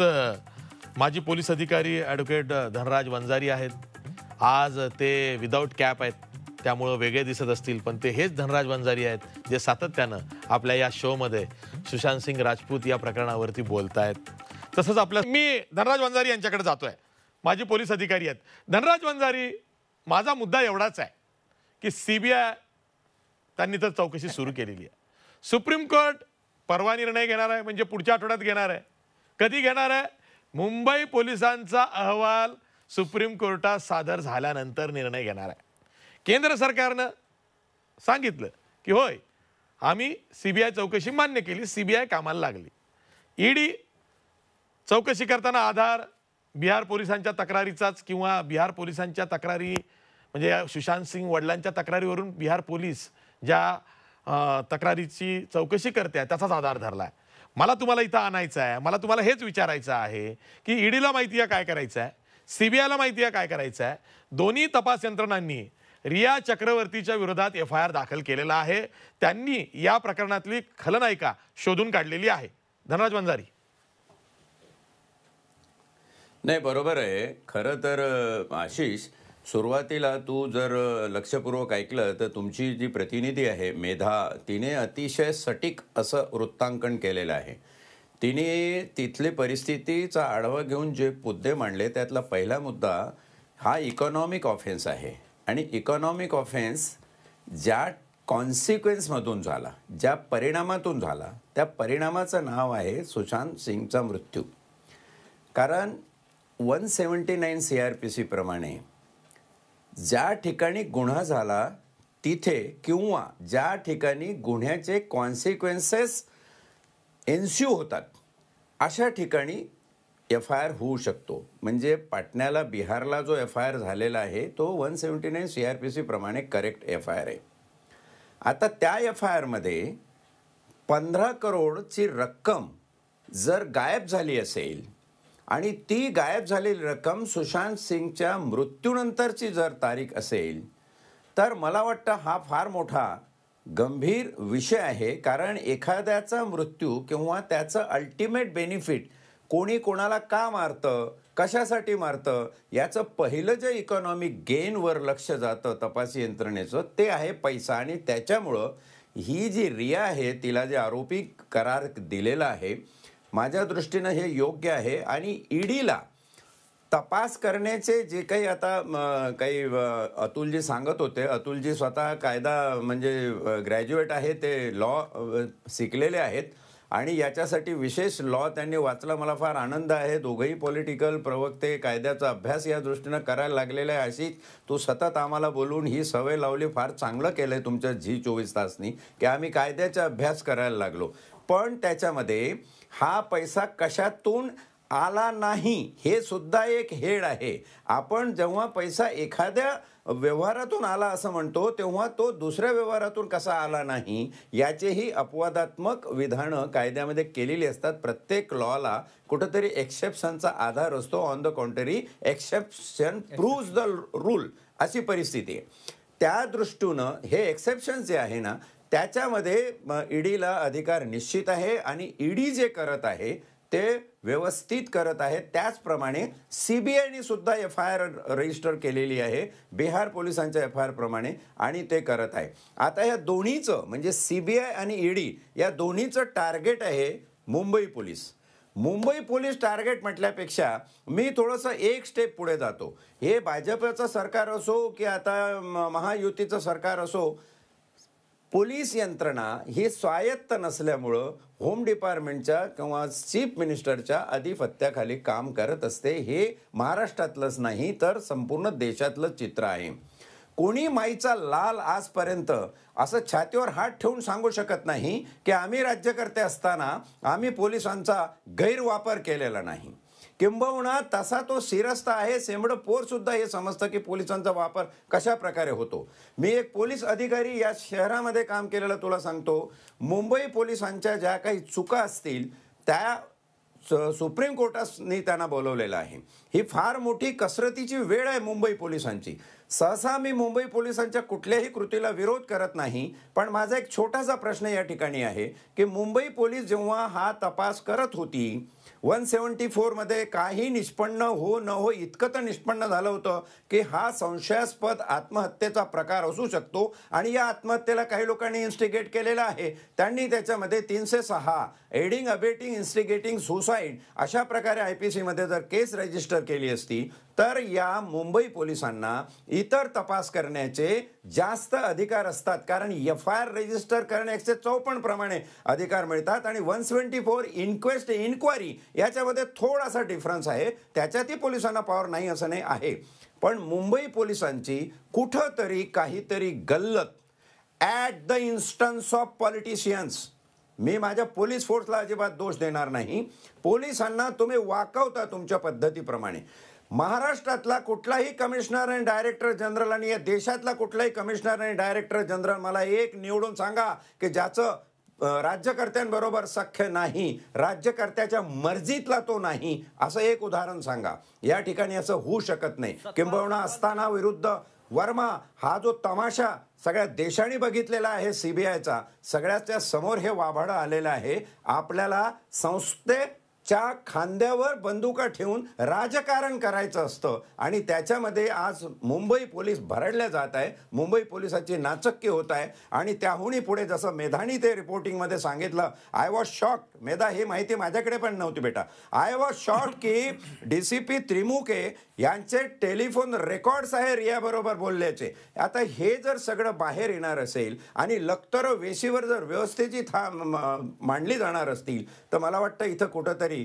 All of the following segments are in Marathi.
माझी माजी पोलीस अधिकारी ॲडव्होकेट धनराज वंजारी आहेत आज ते विदाऊट कॅप आहेत त्यामुळं वेगळे दिसत असतील पण ते हेच धनराज वंजारी आहेत जे सातत्यानं आपल्या या शोमध्ये सुशांत सिंग राजपूत या प्रकरणावरती बोलत आहेत तसंच आपल्या मी धनराज वंजारी यांच्याकडे जातोय माझी पोलीस अधिकारी आहेत धनराज वंजारी माझा मुद्दा एवढाच आहे की सीबीआय त्यांनी तर चौकशी सुरू केलेली आहे सुप्रीम कोर्ट परवा निर्णय घेणार आहे म्हणजे पुढच्या आठवड्यात घेणार आहे कधी घेणार आहे मुंबई पोलिसांचा अहवाल सुप्रीम कोर्टात सादर झाल्यानंतर निर्णय घेणार आहे केंद्र सरकारनं सांगितलं की होय आम्ही सी बी आय चौकशी मान्य केली सी बी आय कामाला लागली ईडी e चौकशी करताना आधार बिहार पोलिसांच्या तक्रारीचाच किंवा बिहार पोलिसांच्या तक्रारी म्हणजे सुशांत सिंग वडिलांच्या तक्रारीवरून बिहार पोलीस ज्या तक्रारीची चौकशी करते त्याचाच आधार धरला आहे मला तुम्हाला इथं आणायचं आहे मला तुम्हाला हेच विचारायचं आहे की ईडीला माहिती आहे काय करायचं आहे सीबीआयला माहिती आहे काय करायचं आहे दोन्ही तपास यंत्रणांनी रिया चक्रवर्तीच्या विरोधात एफ आय आर दाखल केलेला आहे त्यांनी या प्रकरणातली खलनायिका शोधून काढलेली आहे धनराज बंजारी नाही बरोबर आहे खरं तर आशिष सुरुवातीला तू जर लक्षपूर्वक ऐकलं तर तुमची जी प्रतिनिधी आहे मेधा तिने अतिशय सटीक असं वृत्तांकन केलेलं आहे तिने तिथली परिस्थितीचा आढावा घेऊन जे मुद्दे मांडले त्यातला पहिला मुद्दा हा इकॉनॉमिक ऑफेन्स आहे आणि इकॉनॉमिक ऑफेन्स ज्या कॉन्सिक्वेन्समधून झाला ज्या परिणामातून झाला त्या परिणामाचं नाव आहे सुशांत सिंगचा मृत्यू कारण one seventy nine C R P सीप्रमाणे ज्या ठिकाणी गुन्हा झाला तिथे किंवा ज्या ठिकाणी गुन्ह्याचे कॉन्सिक्वेन्सेस एन्स्यू होतात अशा ठिकाणी एफ आय आर होऊ शकतो म्हणजे पाटण्याला बिहारला जो एफ आय आर झालेला आहे तो one seventy nine C R P C प्रमाणे करेक्ट एफ आय आर आहे आता त्या एफ आय आरमध्ये पंधरा करोडची रक्कम जर गायब झाली असेल आणि ती गायब झालेली रक्कम सुशांत सिंगच्या मृत्यूनंतरची जर तारीख असेल तर मला वाटतं हा फार मोठा गंभीर विषय आहे कारण एखाद्याचा मृत्यू किंवा त्याचं अल्टिमेट बेनिफिट कोणी कोणाला का मारतं कशासाठी मारतं याचं पहिलं जे इकॉनॉमिक गेनवर लक्ष जातं तपास यंत्रणेचं ते आहे पैसा आणि त्याच्यामुळं ही जी रिया आहे तिला जे आरोपी करार दिलेला आहे माझ्या दृष्टीनं हे योग्य आहे आणि ईडीला तपास करण्याचे जे काही आता काही अतुलजी सांगत होते अतुलजी स्वतः कायदा म्हणजे ग्रॅज्युएट आहे ते लॉ शिकलेले आहेत आणि याच्यासाठी विशेष लॉ त्यांनी वाचला मला फार आनंद आहे दोघंही पॉलिटिकल प्रवक्ते कायद्याचा अभ्यास या दृष्टीनं करायला लागलेला आहे अशी तू सतत आम्हाला बोलून ही सवय लावली फार चांगलं केलं आहे तुमच्या झी चोवीस तासनी की आम्ही कायद्याचा अभ्यास करायला लागलो पण त्याच्यामध्ये हा पैसा कशातून आला नाही हे सुद्धा एक हेड आहे आपण जेव्हा पैसा एखाद्या व्यवहारातून आला असं म्हणतो तेव्हा तो दुसऱ्या व्यवहारातून कसा आला नाही याचेही अपवादात्मक विधानं कायद्यामध्ये केलेली असतात प्रत्येक लॉला कुठंतरी एक्सेप्शनचा आधार असतो on the contrary exception prove the rule अशी परिस्थिती आहे त्या दृष्टीनं हे एक्सेप्शन जे आहे ना त्याच्यामध्ये ईडीला अधिकार निश्चित आहे आणि ईडी जे करत आहे ते व्यवस्थित करत आहे त्याचप्रमाणे सीबीआयने सुद्धा एफ आय आर रजिस्टर केलेली आहे बिहार पोलिसांच्या एफ आय प्रमाणे आणि ते करत आहे आता या दोन्हीचं म्हणजे सीबीआय आणि ईडी या दोन्हीचं टार्गेट आहे Mumbai police Mumbai police target म्हटल्यापेक्षा मी थोडंसं एक स्टेप पुढे जातो हे भाजपचं सरकार असो की आता महायुतीचं सरकार असो पोलीस यंत्रणा ही स्वायत्त नसल्यामुळं होम डिपार्टमेंटच्या किंवा चीफ मिनिस्टरच्या अधिपत्याखाली काम करत असते हे महाराष्ट्रातलंच नाही तर संपूर्ण देशातलं चित्र आहे कोणी माईचा लाल आजपर्यंत असं छातीवर हात ठेवून सांगू शकत नाही की आम्ही राज्यकर्ते असताना आम्ही पोलिसांचा गैरवापर केलेला नाही किंबहुना तसा तो शिरस्ता आहे सेमड़ पोर सुद्धा हे समजतं की पोलिसांचा वापर कशा प्रकारे होतो मी एक पोलीस अधिकारी या शहरामध्ये काम केलेलं तुला सांगतो मुंबई पोलिसांच्या ज्या काही चुका असतील त्या सुप्रीम कोर्टासनी त्यांना बोलवलेलं आहे ही फार मोठी कसरतीची वेळ आहे मुंबई पोलिसांची सहसा मी मुंबई पोलिसांच्या कुठल्याही कृतीला विरोध करत नाही पण माझा एक छोटासा प्रश्न या ठिकाणी आहे की मुंबई पोलीस जेव्हा हा तपास करत होती वन सेवन्टी फोरमध्ये काही निष्पन्न हो न हो इतकं तर निष्पन्न झालं होतं की हा संशयास्पद आत्महत्येचा प्रकार असू शकतो आणि या आत्महत्येला काही लोकांनी इन्स्टिगेट केलेला आहे त्यांनी त्याच्यामध्ये तीनशे सहा एडिंग अबेटिंग इन्स्टिगेटिंग सुसाईड अशा प्रकारे आय पी सीमध्ये जर केस रजिस्टर केली असती तर या मुंबई पोलिसांना इतर तपास करण्याचे जास्त अधिकार असतात कारण एफ आय आर रजिस्टर करणे एकशे चौपन्न प्रमाणे अधिकार मिळतात आणि one seventy four inquest inquiry याच्यामध्ये थोडासा डिफरन्स आहे त्याच्यातही पोलिसांना पॉवर नाही असं नाही आहे पण मुंबई पोलिसांची कुठंतरी काहीतरी गल्लत at the instance of politicians मी माझ्या पोलीस फोर्सला अजिबात दोष देणार नाही पोलिसांना तुम्ही वाकवता तुमच्या पद्धतीप्रमाणे महाराष्ट्रातला कुठलाही कमिशनर आणि डायरेक्टर जनरल आणि या देशातला कुठलाही कमिशनर आणि डायरेक्टर जनरल मला एक निवडून सांगा की ज्याचं राज्यकर्त्यांबरोबर सख्य नाही राज्यकर्त्याच्या मर्जीतला तो नाही असं एक उदाहरण सांगा या ठिकाणी असं होऊ शकत नाही किंबहुना असताना विरुद्ध वर्मा हा जो तमाशा सगळ्या देशाने बघितलेला आहे सी बी आयचा सगळ्याच्या समोर हे वाभाडं आलेलं आहे आपल्याला संस्थे च्या खांद्यावर बंदुका ठेवून राजकारण करायचं असतं आणि त्याच्यामध्ये आज मुंबई पोलीस भरडल्या जात आहे मुंबई पोलिसांची नाचक्की होत आहे आणि त्याहूनही पुढे जसं मेधानी ते रिपोर्टिंगमध्ये सांगितलं आय वॉज शॉक मेधा हे माहिती माझ्याकडे पण नव्हती बेटा आय वॉज शॉक की डी सी पी त्रिमुखे यांचे टेलिफोन रेकॉर्ड्स आहे रियाबरोबर बोलल्याचे आता हे जर सगळं बाहेर येणार असेल आणि लखतर वेशीवर जर व्यवस्थेची था मांडली जाणार असतील तर मला वाटतं इथं कुठंतरी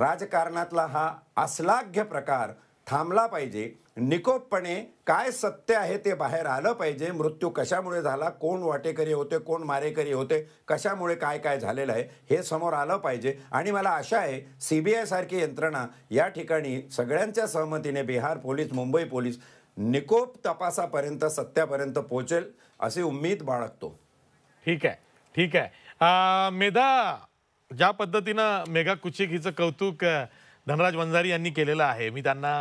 राजकारणातला हा अस्लाघ्य प्रकार थांबला पाहिजे निकोपपणे काय सत्य आहे ते बाहेर आलं पाहिजे मृत्यू कशामुळे झाला कोण वाटेकरी होते कोण मारेकरी होते कशामुळे काय काय झालेलं आहे हे समोर आलं पाहिजे आणि मला आशा आहे सी बी आयसारखी यंत्रणा या ठिकाणी सगळ्यांच्या सहमतीने बिहार पोलीस मुंबई पोलीस निकोप तपासापर्यंत सत्यापर्यंत पोहोचेल असे उम्मीद बाळगतो ठीक आहे ठीक आहे मेधा ज्या पद्धतीनं मेघा कुचिक हिचं कौतुक धनराज वंजारी यांनी केलेलं आहे मी त्यांना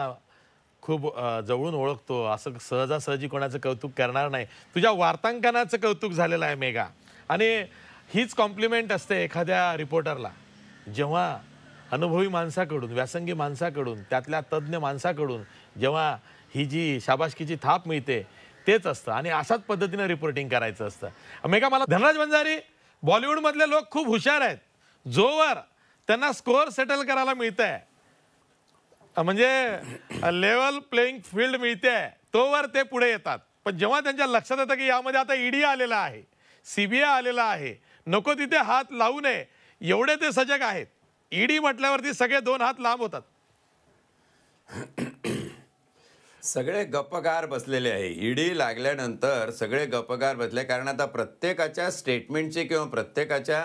खूप जवळून ओळखतो असं सहजासहजी कोणाचं कौतुक करणार नाही तुझ्या वार्तांकनाचं कौतुक झालेलं आहे मेघा आणि हीच कॉम्प्लिमेंट असते एखाद्या रिपोर्टरला जेव्हा अनुभवी माणसाकडून व्यासंगी माणसाकडून त्यातल्या तज्ज्ञ माणसाकडून जेव्हा ही जी शाबाशकीची थाप मिळते तेच असतं आणि अशाच पद्धतीनं रिपोर्टिंग करायचं असतं मेघा मला धनराज वंजारी बॉलिवूडमधले लोक खूप हुशार आहेत जोवर त्यांना स्कोअर सेटल करायला मिळत आहे म्हणजे लेवल प्लेईंग फील्ड मिळते तोवर ते पुढे येतात पण जेव्हा त्यांच्या लक्षात येतं की यामध्ये आता ईडी e आलेला आहे सीबीआय आलेला आहे नको तिथे हात लावू नये एवढे ते सजग आहेत ईडी e म्हटल्यावरती सगळे दोन हात लांब होतात सगळे गपगार बसलेले आहे ईडी e लागल्यानंतर सगळे गपगार बसले कारण आता प्रत्येकाच्या स्टेटमेंटची किंवा प्रत्येकाच्या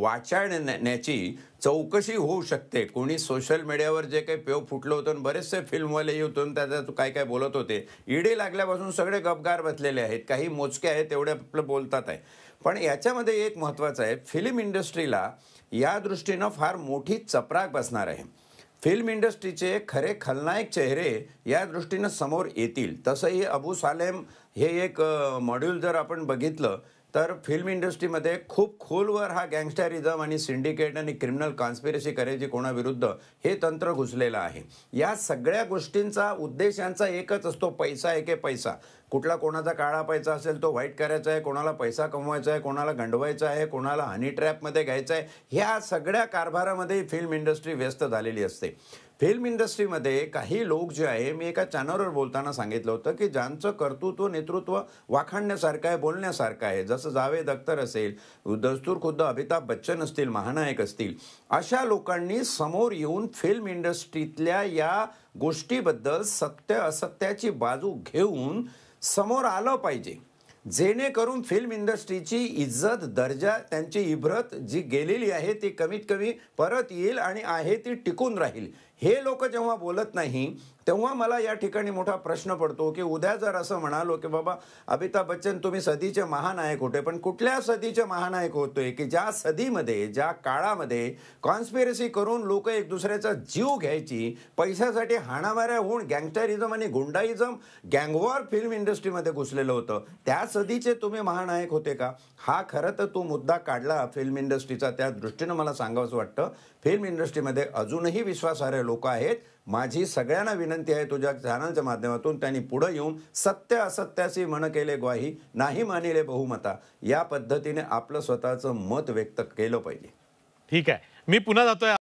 वाचाण्याची चौकशी होऊ शकते कोणी सोशल मीडियावर जे काही पेव फुटलं होतं बरेचसे फिल्मवाले येऊन त्याचा काय काय बोलत होते ईडी e लागल्यापासून सगळे गपगार बसलेले आहेत काही मोजके आहेत तेवढे आपलं बोलतात आहे पण याच्यामध्ये एक महत्त्वाचं आहे फिल्म इंडस्ट्रीला या दृष्टीनं फार मोठी चपराक बसणार आहे फिल्म इंडस्ट्रीचे खरे खलनायक चेहरे या दृष्टीनं समोर येतील तसंही अबू सालेम हे एक मॉड्यूल जर आपण बघितलं तर फिल्म इंडस्ट्रीमध्ये खूप खोलवर हा गँगस्टरिझम आणि सिंडिकेट आणि क्रिमिनल कॉन्स्पिरसी करायची कोणाविरुद्ध हे तंत्र घुसलेलं आहे या सगळ्या गोष्टींचा उद्देश एकच असतो पैसा एके पैसा कुठला कोणाचा काळा पैसा असेल तो व्हाईट करायचा आहे कोणाला पैसा कमवायचा आहे कोणाला गंडवायचा आहे कोणाला हनी ट्रॅपमध्ये घ्यायचा आहे ह्या सगळ्या कारभारामध्ये फिल्म इंडस्ट्री व्यस्त झालेली असते फिल्म इंडस्ट्रीमध्ये काही लोक जे आहे मी एका चॅनलवर बोलताना सांगितलं होतं की ज्यांचं कर्तृत्व नेतृत्व वाखाणण्यासारखं आहे बोलण्यासारखं आहे जसं जावेद अख्तर असेल दस्तूर खुद्द अमिताभ बच्चन असतील महानायक असतील अशा लोकांनी समोर येऊन फिल्म इंडस्ट्रीतल्या या गोष्टीबद्दल सत्य असत्याची बाजू घेऊन समोर आलं पाहिजे जेणेकरून फिल्म इंडस्ट्रीची इज्जत दर्जा त्यांची इब्रत जी गेलेली आहे ती कमीत कमी परत येईल आणि आहे ती टिकून राहील हे लोक जेव्हा बोलत नाही तेव्हा मला या ठिकाणी मोठा प्रश्न पडतो की उद्या जर असं म्हणालो की बाबा अमिताभ बच्चन तुम्ही सदीचे महानायक होते पण कुठल्या सदीचे महानायक होते की ज्या सदीमध्ये ज्या काळामध्ये कॉन्स्पिरसी करून लोक एक दुसऱ्याचा जीव घ्यायची पैशासाठी हाणामाऱ्या होऊन गँगस्टरिझम आणि गुंडाईझम गँगवॉर फिल्म इंडस्ट्रीमध्ये घुसलेलं होतं त्या सदीचे तुम्ही महानायक होते का हा खरं तर तो मुद्दा काढला फिल्म इंडस्ट्रीचा त्या दृष्टीनं मला सांगावंच वाटतं फिल्म इंडस्ट्रीमध्ये अजूनही विश्वासार्ह लोक आहेत माझी सगळ्यांना विनंती आहे तुझ्या चॅनलच्या माध्यमातून त्यांनी पुढे येऊन सत्य असत्याशी म्हण केले ग्वाही नाही मानिले बहुमता या पद्धतीने आपलं स्वतःचं मत व्यक्त केलं पाहिजे ठीक आहे मी पुन्हा जातोय